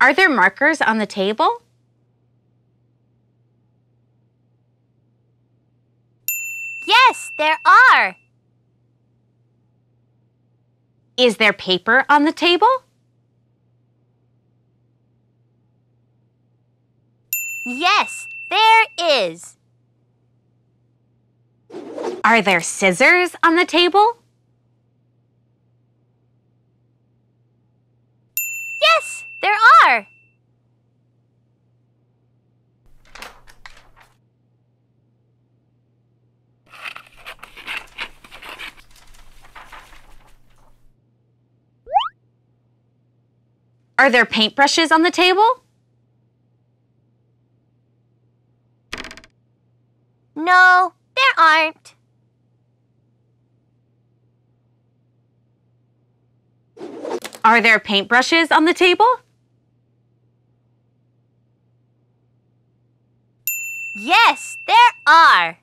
Are there markers on the table? Yes, there are. Is there paper on the table? Yes, there is. Are there scissors on the table? Are there paintbrushes on the table? No, there aren't. Are there paintbrushes on the table? Yes, there are.